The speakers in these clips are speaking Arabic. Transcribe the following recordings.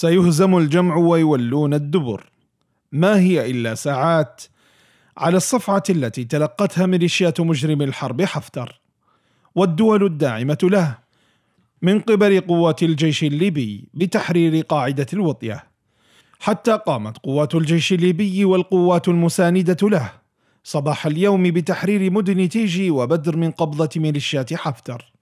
سيهزم الجمع ويولون الدبر ما هي الا ساعات على الصفعه التي تلقتها ميليشيات مجرم الحرب حفتر والدول الداعمه له من قبل قوات الجيش الليبي بتحرير قاعده الوطيه حتى قامت قوات الجيش الليبي والقوات المسانده له صباح اليوم بتحرير مدن تيجي وبدر من قبضه ميليشيات حفتر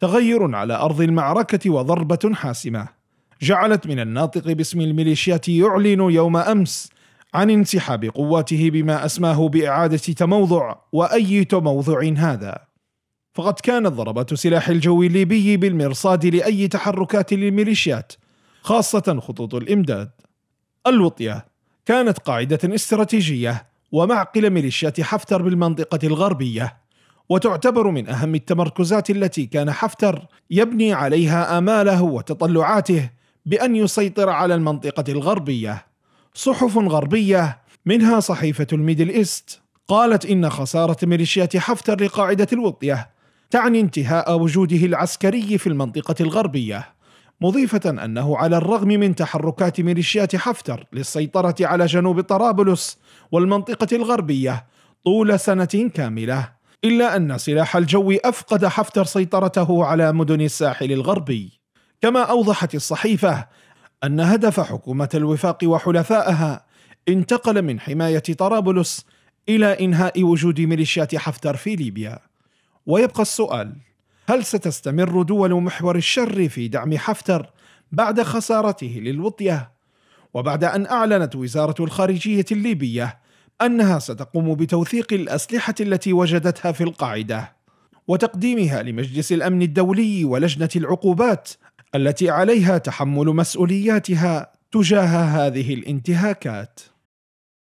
تغير على ارض المعركه وضربه حاسمه جعلت من الناطق باسم الميليشيات يعلن يوم امس عن انسحاب قواته بما اسماه باعاده تموضع واي تموضع هذا فقد كانت ضربات سلاح الجو الليبي بالمرصاد لاي تحركات للميليشيات خاصه خطوط الامداد الوطيه كانت قاعده استراتيجيه ومعقل ميليشيات حفتر بالمنطقه الغربيه وتعتبر من اهم التمركزات التي كان حفتر يبني عليها اماله وتطلعاته بأن يسيطر على المنطقة الغربية. صحف غربية منها صحيفة الميدل إيست قالت إن خسارة ميليشيات حفتر لقاعدة الوطية تعني انتهاء وجوده العسكري في المنطقة الغربية، مضيفة أنه على الرغم من تحركات ميليشيات حفتر للسيطرة على جنوب طرابلس والمنطقة الغربية طول سنة كاملة، إلا أن سلاح الجو أفقد حفتر سيطرته على مدن الساحل الغربي. كما أوضحت الصحيفة أن هدف حكومة الوفاق وحلفائها انتقل من حماية طرابلس إلى إنهاء وجود ميليشيات حفتر في ليبيا ويبقى السؤال هل ستستمر دول محور الشر في دعم حفتر بعد خسارته للوطية وبعد أن أعلنت وزارة الخارجية الليبية أنها ستقوم بتوثيق الأسلحة التي وجدتها في القاعدة وتقديمها لمجلس الأمن الدولي ولجنة العقوبات التي عليها تحمل مسؤولياتها تجاه هذه الانتهاكات